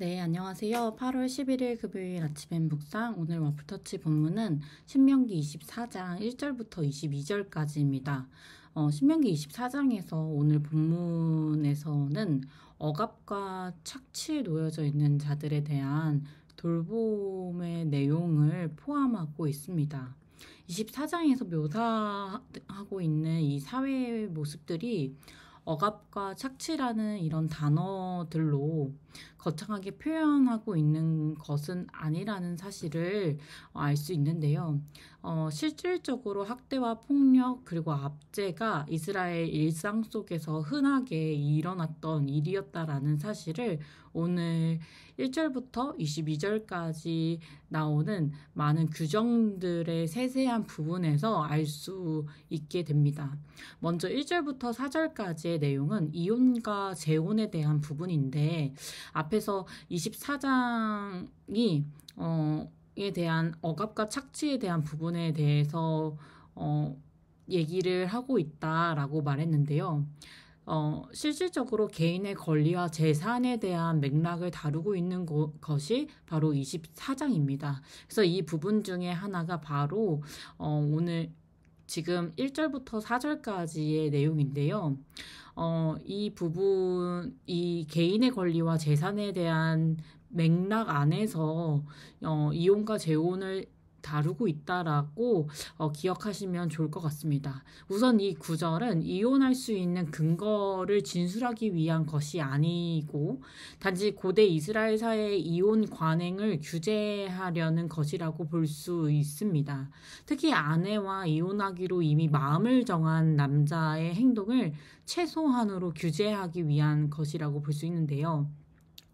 네, 안녕하세요. 8월 11일 금요일 아침엔 묵상 오늘 와플터치 본문은 신명기 24장 1절부터 22절까지입니다. 어, 신명기 24장에서 오늘 본문에서는 억압과 착취 놓여져 있는 자들에 대한 돌봄의 내용을 포함하고 있습니다. 24장에서 묘사하고 있는 이 사회의 모습들이 억압과 착취라는 이런 단어들로 거창하게 표현하고 있는 것은 아니라는 사실을 알 수 있는데요. 어, 실질적으로 학대와 폭력 그리고 압제가 이스라엘 일상 속에서 흔하게 일어났던 일이었다라는 사실을 오늘 1절부터 22절까지 나오는 많은 규정들의 세세한 부분에서 알 수 있게 됩니다. 먼저 1절부터 4절까지의 내용은 이혼과 재혼에 대한 부분인데 앞에서 24장이 어, 에 대한 억압과 착취에 대한 부분에 대해서 어, 얘기를 하고 있다라고 말했는데요. 어, 실질적으로 개인의 권리와 재산에 대한 맥락을 다루고 있는 거, 것이 바로 24장입니다. 그래서 이 부분 중에 하나가 바로 어, 오늘 지금 1절부터 4절까지의 내용인데요. 어, 이 부분, 이 개인의 권리와 재산에 대한 맥락 안에서 어, 이혼과 재혼을 다루고 있다라고 어, 기억하시면 좋을 것 같습니다. 우선 이 구절은 이혼할 수 있는 근거를 진술하기 위한 것이 아니고 단지 고대 이스라엘 사회의 이혼 관행을 규제하려는 것이라고 볼 수 있습니다. 특히 아내와 이혼하기로 이미 마음을 정한 남자의 행동을 최소한으로 규제하기 위한 것이라고 볼 수 있는데요.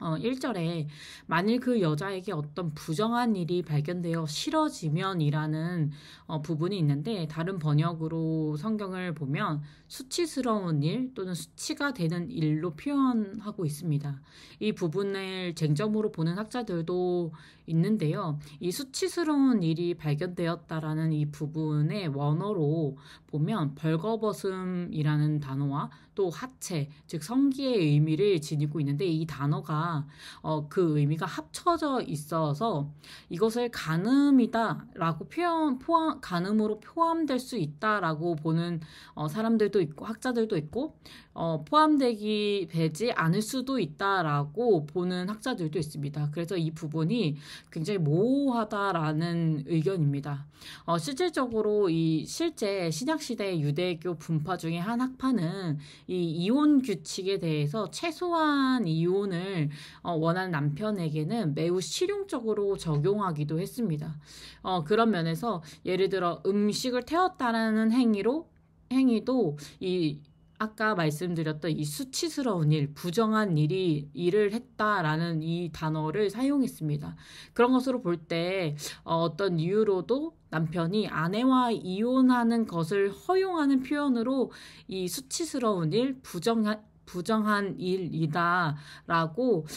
어, 1절에 만일 그 여자에게 어떤 부정한 일이 발견되어 싫어지면이라는 어, 부분이 있는데 다른 번역으로 성경을 보면 수치스러운 일 또는 수치가 되는 일로 표현하고 있습니다. 이 부분을 쟁점으로 보는 학자들도 있는데요. 이 수치스러운 일이 발견되었다라는 이 부분의 원어로 보면 벌거벗음이라는 단어와 또 하체, 즉 성기의 의미를 지니고 있는데 이 단어가 어, 그 의미가 합쳐져 있어서 이것을 간음이다라고 표현 포함 간음으로 포함될 수 있다라고 보는 어, 사람들도 있고 학자들도 있고 어, 포함되기 되지 않을 수도 있다라고 보는 학자들도 있습니다. 그래서 이 부분이 굉장히 모호하다라는 의견입니다. 어, 실질적으로 이 실제 신약시대 유대교 분파 중에 한 학파는 이 이혼 규칙에 대해서 최소한 이혼을 어, 원하는 남편에게는 매우 실용적으로 적용하기도 했습니다. 어, 그런 면에서 예를 들어 음식을 태웠다라는 행위로 행위도 이 아까 말씀드렸던 이 수치스러운 일, 부정한 일이 일을 했다라는 이 단어를 사용했습니다. 그런 것으로 볼 때 어, 어떤 이유로도 남편이 아내와 이혼하는 것을 허용하는 표현으로 이 수치스러운 일, 부정한 부정한 일이다라고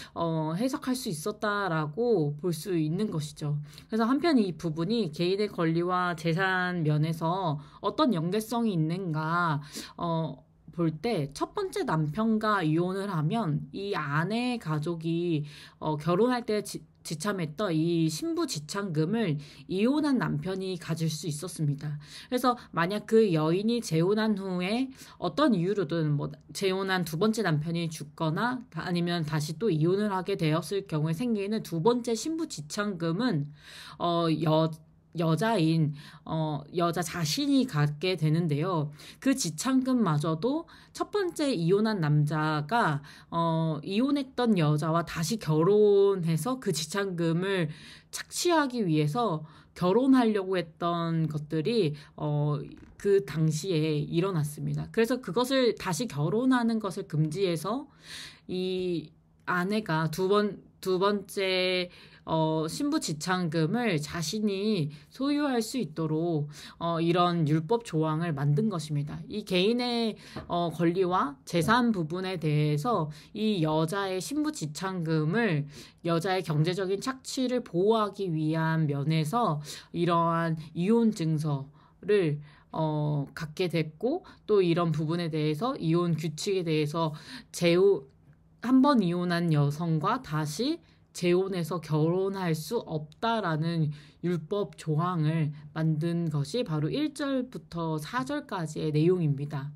어, 해석할 수 있었다라고 볼 수 있는 것이죠. 그래서 한편 이 부분이 개인의 권리와 재산 면에서 어떤 연계성이 있는가, 어, 볼때첫 번째 남편과 이혼을 하면 이 아내 의 가족이 어, 결혼할 때 지, 지참했던 이 신부 지참금을 이혼한 남편이 가질 수 있었습니다. 그래서 만약 그 여인이 재혼한 후에 어떤 이유로든 뭐 재혼한 두 번째 남편이 죽거나 아니면 다시 또 이혼을 하게 되었을 경우에 생기는 두 번째 신부 지참금은 어여 여자인 어 여자 자신이 갖게 되는데요. 그 지참금마저도 첫 번째 이혼한 남자가 어 이혼했던 여자와 다시 결혼해서 그 지참금을 착취하기 위해서 결혼하려고 했던 것들이 어그 당시에 일어났습니다. 그래서 그것을 다시 결혼하는 것을 금지해서 이 아내가 두 번 두 번째 어, 신부 지참금을 자신이 소유할 수 있도록 어, 이런 율법 조항을 만든 것입니다. 이 개인의 어, 권리와 재산 부분에 대해서 이 여자의 신부 지참금을 여자의 경제적인 착취를 보호하기 위한 면에서 이러한 이혼 증서를 어, 갖게 됐고 또 이런 부분에 대해서 이혼 규칙에 대해서 재우 한 번 이혼한 여성과 다시 재혼해서 결혼할 수 없다라는 율법 조항을 만든 것이 바로 1절부터 4절까지의 내용입니다.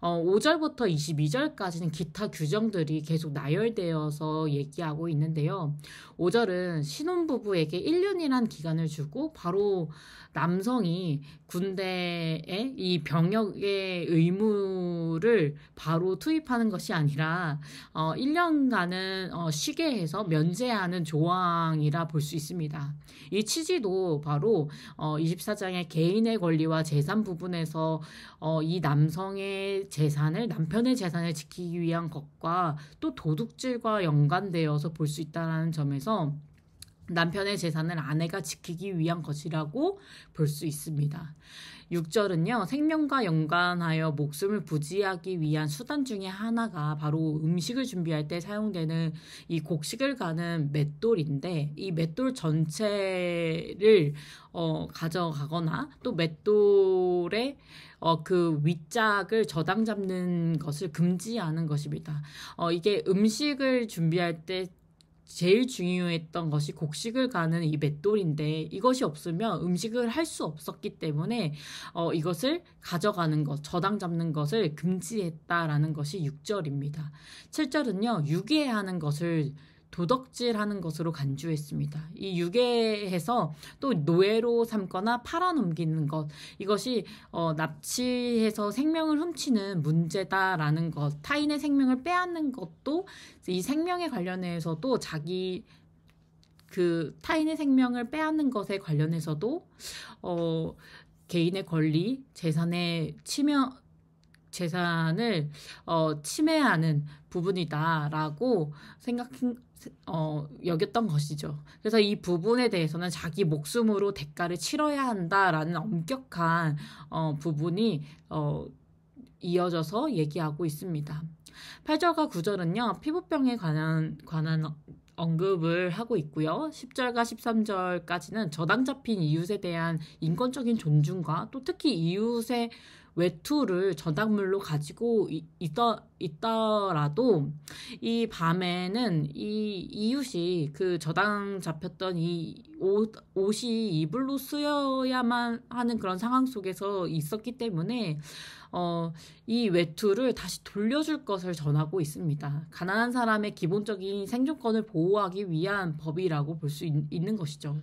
어, 5절부터 22절까지는 기타 규정들이 계속 나열되어서 얘기하고 있는데요. 5절은 신혼부부에게 1년이란 기간을 주고 바로 남성이 군대의 이 병역의 의무를 바로 투입하는 것이 아니라 어, 1년간은 어, 쉬게 해서 면제하는 조항이라 볼 수 있습니다. 이 취지도 바로 어, 24장의 개인의 권리와 재산 부분에서 어, 이 남성의 재산을 남편의 재산을 지키기 위한 것과 또 도둑질과 연관되어서 볼 수 있다는 점에서 남편의 재산을 아내가 지키기 위한 것이라고 볼 수 있습니다. 6절은요, 생명과 연관하여 목숨을 부지하기 위한 수단 중의 하나가 바로 음식을 준비할 때 사용되는 이 곡식을 가는 맷돌인데, 이 맷돌 전체를, 어, 가져가거나, 또 맷돌의 어, 그 윗짝을 저당 잡는 것을 금지하는 것입니다. 어, 이게 음식을 준비할 때 제일 중요했던 것이 곡식을 가는 이 맷돌인데 이것이 없으면 음식을 할 수 없었기 때문에 어, 이것을 가져가는 것, 저당 잡는 것을 금지했다라는 것이 6절입니다. 7절은요, 유괴하는 것을 도덕질하는 것으로 간주했습니다. 이 유괴해서 또 노예로 삼거나 팔아넘기는 것 이것이 어, 납치해서 생명을 훔치는 문제다라는 것 타인의 생명을 빼앗는 것도 이 생명에 관련해서도 자기 그 타인의 생명을 빼앗는 것에 관련해서도 어, 개인의 권리 재산의 침해 재산을 어, 침해하는 부분이다라고 생각 어, 여겼던 것이죠. 그래서 이 부분에 대해서는 자기 목숨으로 대가를 치러야 한다라는 엄격한 어, 부분이 어, 이어져서 얘기하고 있습니다. 8절과 9절은요, 피부병에 관한, 관한 언급을 하고 있고요. 10절과 13절까지는 저당 잡힌 이웃에 대한 인권적인 존중과 또 특히 이웃의 외투를 저당물로 가지고 있던 있더라도 이 밤에는 이 이웃이 그 저당 잡혔던 이 옷, 옷이 이불로 쓰여야만 하는 그런 상황 속에서 있었기 때문에 어, 이 외투를 다시 돌려줄 것을 전하고 있습니다. 가난한 사람의 기본적인 생존권을 보호하기 위한 법이라고 볼 수 있는 것이죠.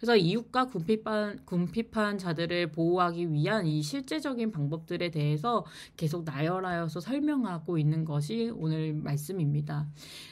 그래서 이웃과 군핍한, 군핍한 자들을 보호하기 위한 이 실제적인 방법들에 대해서 계속 나열하여서 설명하고 있는 것이 오늘 말씀입니다.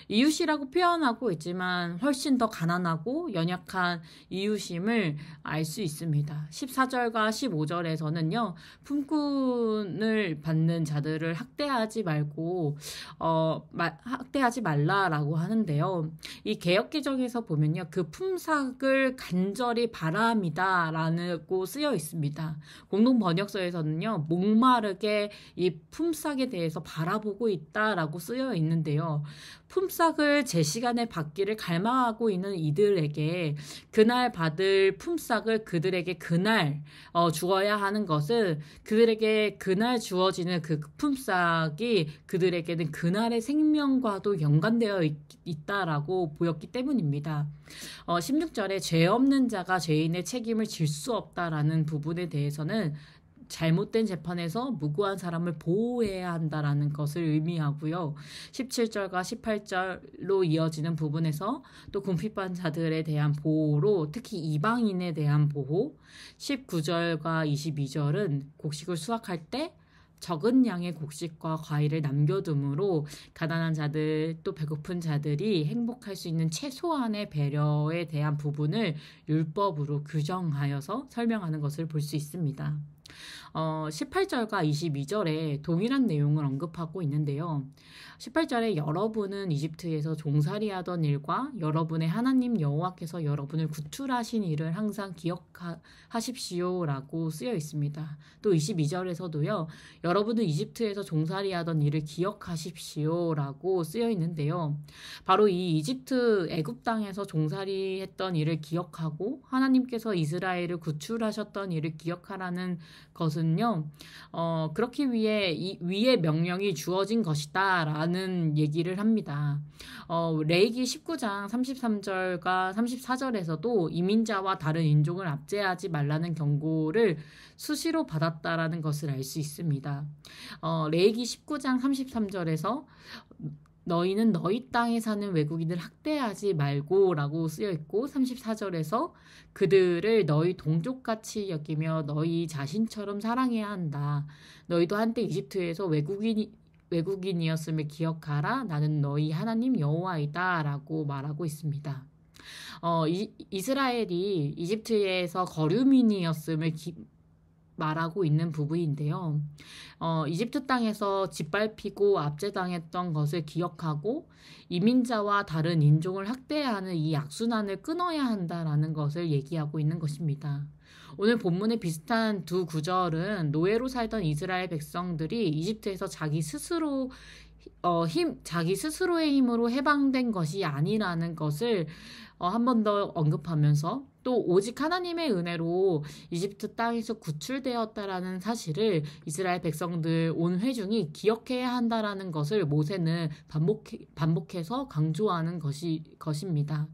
이웃이라고 표현하고 있지만 훨씬 더 가난하고 연약한 이웃임을 알 수 있습니다. 14절과 15절에서는요, 품꾼을 받는 자들을 학대하지 말고, 어, 학대하지 말라라고 하는데요. 이개혁개정에서 보면요, 그 품삭을 간절히 바랍니다. 라고 는 쓰여 있습니다. 공동번역서에서는요, 목마르게 이 품삭에 대해서 바라보고 오고 있다라고 쓰여 있는데요. 품삯을 제시간에 받기를 갈망하고 있는 이들에게 그날 받을 품삯을 그들에게 그날 어, 주어야 하는 것은 그들에게 그날 주어지는 그 품삯이 그들에게는 그날의 생명과도 연관되어 있, 있다라고 보였기 때문입니다. 어, 16절에 죄 없는 자가 죄인의 책임을 질 수 없다라는 부분에 대해서는 잘못된 재판에서 무고한 사람을 보호해야 한다라는 것을 의미하고요. 17절과 18절로 이어지는 부분에서 또 궁핍한 자들에 대한 보호로 특히 이방인에 대한 보호, 19절과 22절은 곡식을 수확할 때 적은 양의 곡식과 과일을 남겨둠으로 가난한 자들 또 배고픈 자들이 행복할 수 있는 최소한의 배려에 대한 부분을 율법으로 규정하여서 설명하는 것을 볼 수 있습니다. 어, 18절과 22절에 동일한 내용을 언급하고 있는데요. 18절에 여러분은 이집트에서 종살이하던 일과 여러분의 하나님 여호와께서 여러분을 구출하신 일을 항상 기억하십시오라고 쓰여 있습니다. 또 22절에서도요. 여러분은 이집트에서 종살이하던 일을 기억하십시오라고 쓰여 있는데요. 바로 이 이집트 애굽 땅에서 종살이했던 일을 기억하고 하나님께서 이스라엘을 구출하셨던 일을 기억하라는 것은요, 어, 그렇기 위해 이, 위의 명령이 주어진 것이다 라는 얘기를 합니다. 어, 레이기 19장 33절과 34절에서도 이민자와 다른 인종을 압제하지 말라는 경고를 수시로 받았다라는 것을 알 수 있습니다. 어, 레이기 19장 33절에서 너희는 너희 땅에 사는 외국인을 학대하지 말고라고 쓰여 있고 34절에서 그들을 너희 동족같이 여기며 너희 자신처럼 사랑해야 한다. 너희도 한때 이집트에서 외국인이 외국인이었음을 기억하라. 나는 너희 하나님 여호와이다라고 말하고 있습니다. 어, 이, 스라엘이 이집트에서 거류민이었음을 기, 말하고 있는 부분인데요. 어, 이집트 땅에서 짓밟히고 압제당했던 것을 기억하고 이민자와 다른 인종을 학대하는 이 악순환을 끊어야 한다라는 것을 얘기하고 있는 것입니다. 오늘 본문에 비슷한 두 구절은 노예로 살던 이스라엘 백성들이 이집트에서 자기 스스로 어, 힘, 자기 스스로의 힘으로 해방된 것이 아니라는 것을 어, 한 번 더 언급하면서 또 오직 하나님의 은혜로 이집트 땅에서 구출되었다라는 사실을 이스라엘 백성들 온 회중이 기억해야 한다라는 것을 모세는 반복 반복해서 강조하는 것이 것입니다.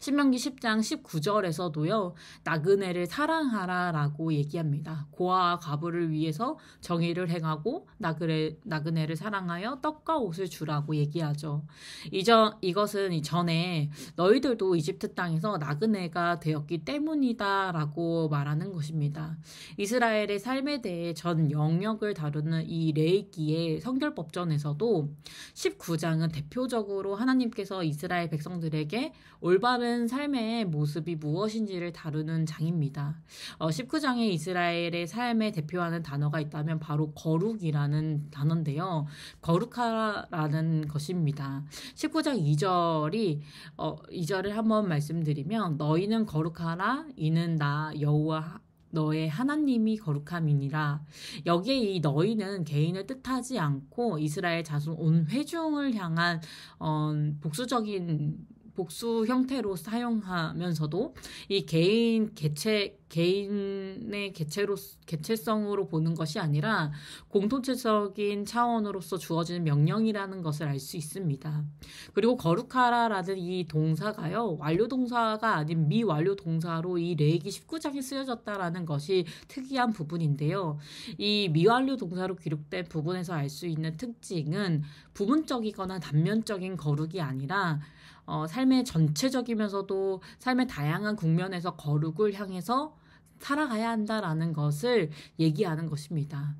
신명기 10장 19절에서도요. 나그네를 사랑하라라고 얘기합니다. 고아와 가부를 위해서 정의를 행하고 나그네, 나그네를 사랑하여 떡과 옷을 주라고 얘기하죠. 이전 이것은 이전에 너희들도 이집트 땅에서 나그네가 되었기 때문이다라고 말하는 것입니다. 이스라엘의 삶에 대해 전 영역을 다루는 이 레이기의 성결법전에서도 19장은 대표적으로 하나님께서 이스라엘 백성들에게 올바 올바른 삶의 모습이 무엇인지를 다루는 장입니다. 어, 19장에 이스라엘의 삶에 대표하는 단어가 있다면 바로 거룩이라는 단어인데요. 거룩하라는 것입니다. 19장 2절이 어, 2절을 한번 말씀드리면 너희는 거룩하라 이는 나 여호와 너의 하나님이 거룩함이니라. 여기에 이 너희는 개인을 뜻하지 않고 이스라엘 자손 온 회중을 향한 어, 복수적인 복수 형태로 사용하면서도 이 개인 개체 개인의 개체로 개체성으로 보는 것이 아니라 공통체적인 차원으로서 주어지는 명령이라는 것을 알 수 있습니다. 그리고 거룩하라라는 이 동사가요 완료 동사가 아닌 미완료 동사로 이 레이기 19장에 쓰여졌다라는 것이 특이한 부분인데요. 이 미완료 동사로 기록된 부분에서 알 수 있는 특징은 부분적이거나 단면적인 거룩이 아니라 어, 삶의 전체적이면서도 삶의 다양한 국면에서 거룩을 향해서 살아가야 한다라는 것을 얘기하는 것입니다.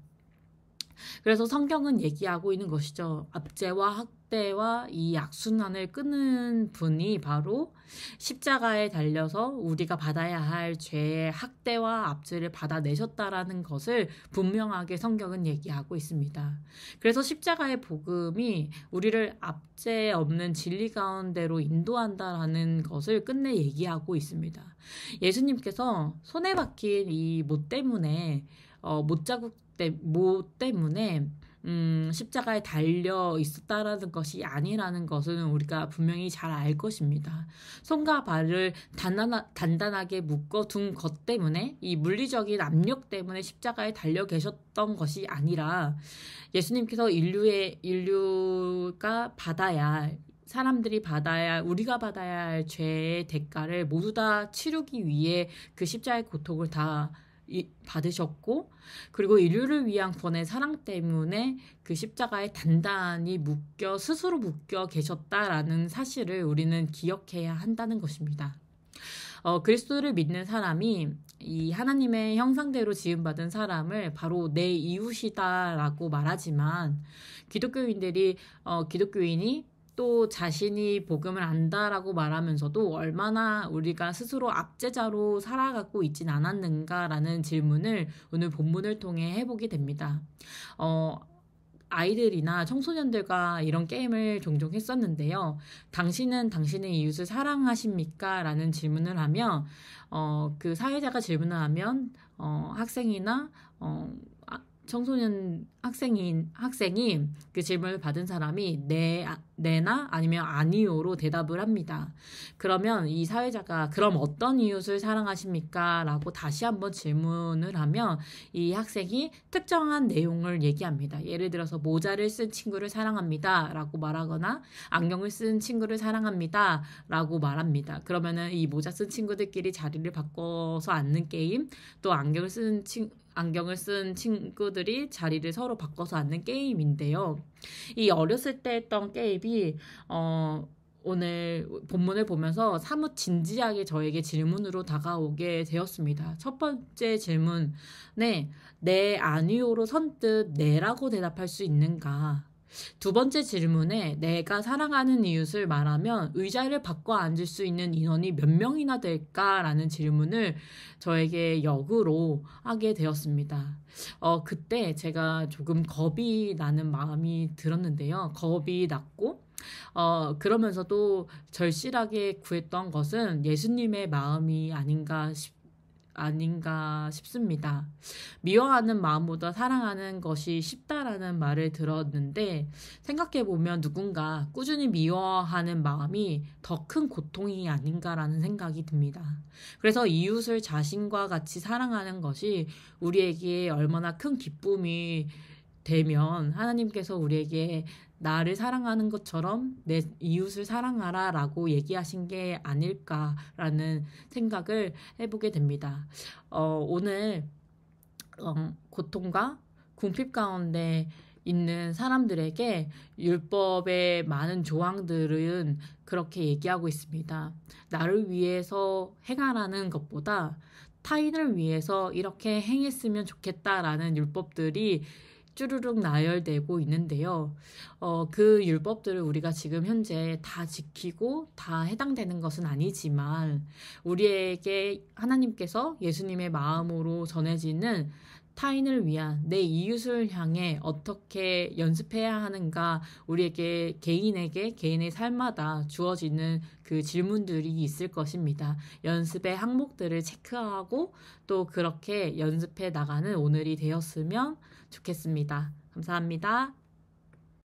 그래서 성경은 얘기하고 있는 것이죠. 압제와 학, 학와이 악순환을 끊는 분이 바로 십자가에 달려서 우리가 받아야 할 죄의 학대와 압제를 받아내셨다라는 것을 분명하게 성경은 얘기하고 있습니다. 그래서 십자가의 복음이 우리를 압제 없는 진리 가운데로 인도한다라는 것을 끝내 얘기하고 있습니다. 예수님께서 손에 박힌 이 못 때문에 어, 못 자국 때, 못 때문에 음, 십자가에 달려 있었다라는 것이 아니라는 것은 우리가 분명히 잘 알 것입니다. 손과 발을 단단하, 단단하게 묶어 둔 것 때문에 이 물리적인 압력 때문에 십자가에 달려 계셨던 것이 아니라 예수님께서 인류의 인류가 받아야 사람들이 받아야 우리가 받아야 할 죄의 대가를 모두 다 치르기 위해 그 십자의 고통을 다 받으셨고 그리고 인류를 위한 권의 사랑 때문에 그 십자가에 단단히 묶여 스스로 묶여 계셨다라는 사실을 우리는 기억해야 한다는 것입니다. 어, 그리스도를 믿는 사람이 이 하나님의 형상대로 지음받은 사람을 바로 내 이웃이다라고 말하지만 기독교인들이 어, 기독교인이 또 자신이 복음을 안다라고 말하면서도 얼마나 우리가 스스로 압제자로 살아가고 있진 않았는가라는 질문을 오늘 본문을 통해 해보게 됩니다. 어, 아이들이나 청소년들과 이런 게임을 종종 했었는데요. 당신은 당신의 이웃을 사랑하십니까? 라는 질문을 하며 어, 그 사회자가 질문을 하면, 어, 학생이나, 어, 청소년 학생인 학생이 그 질문을 받은 사람이 네, 아, 네나 아니면 아니요로 대답을 합니다. 그러면 이 사회자가 그럼 어떤 이웃을 사랑하십니까? 라고 다시 한번 질문을 하면 이 학생이 특정한 내용을 얘기합니다. 예를 들어서 모자를 쓴 친구를 사랑합니다. 라고 말하거나 안경을 쓴 친구를 사랑합니다. 라고 말합니다. 그러면은 이 모자 쓴 친구들끼리 자리를 바꿔서 앉는 게임 또 안경을 쓴 친구 안경을 쓴 친구들이 자리를 서로 바꿔서 앉는 게임인데요. 이 어렸을 때 했던 게임이 어, 오늘 본문을 보면서 사뭇 진지하게 저에게 질문으로 다가오게 되었습니다. 첫 번째 질문, 네, 내 네, 아니오로 선뜻 네라고 대답할 수 있는가? 두 번째 질문에 내가 사랑하는 이웃을 말하면 의자를 바꿔 앉을 수 있는 인원이 몇 명이나 될까라는 질문을 저에게 역으로 하게 되었습니다. 어, 그때 제가 조금 겁이 나는 마음이 들었는데요. 겁이 났고, 어, 그러면서도 절실하게 구했던 것은 예수님의 마음이 아닌가 싶습니다 아닌가 싶습니다. 미워하는 마음보다 사랑하는 것이 쉽다라는 말을 들었는데 생각해보면 누군가 꾸준히 미워하는 마음이 더 큰 고통이 아닌가라는 생각이 듭니다. 그래서 이웃을 자신과 같이 사랑하는 것이 우리에게 얼마나 큰 기쁨이 되면 하나님께서 우리에게 나를 사랑하는 것처럼 내 이웃을 사랑하라 라고 얘기하신 게 아닐까라는 생각을 해보게 됩니다. 어, 오늘 어, 고통과 궁핍 가운데 있는 사람들에게 율법의 많은 조항들은 그렇게 얘기하고 있습니다. 나를 위해서 행하라는 것보다 타인을 위해서 이렇게 행했으면 좋겠다라는 율법들이 쭈르륵 나열되고 있는데요. 어, 그 율법들을 우리가 지금 현재 다 지키고 다 해당되는 것은 아니지만 우리에게 하나님께서 예수님의 마음으로 전해지는 타인을 위한 내 이웃을 향해 어떻게 연습해야 하는가 우리에게 개인에게 개인의 삶마다 주어지는 그 질문들이 있을 것입니다. 연습의 항목들을 체크하고 또 그렇게 연습해 나가는 오늘이 되었으면 좋겠습니다. 감사합니다.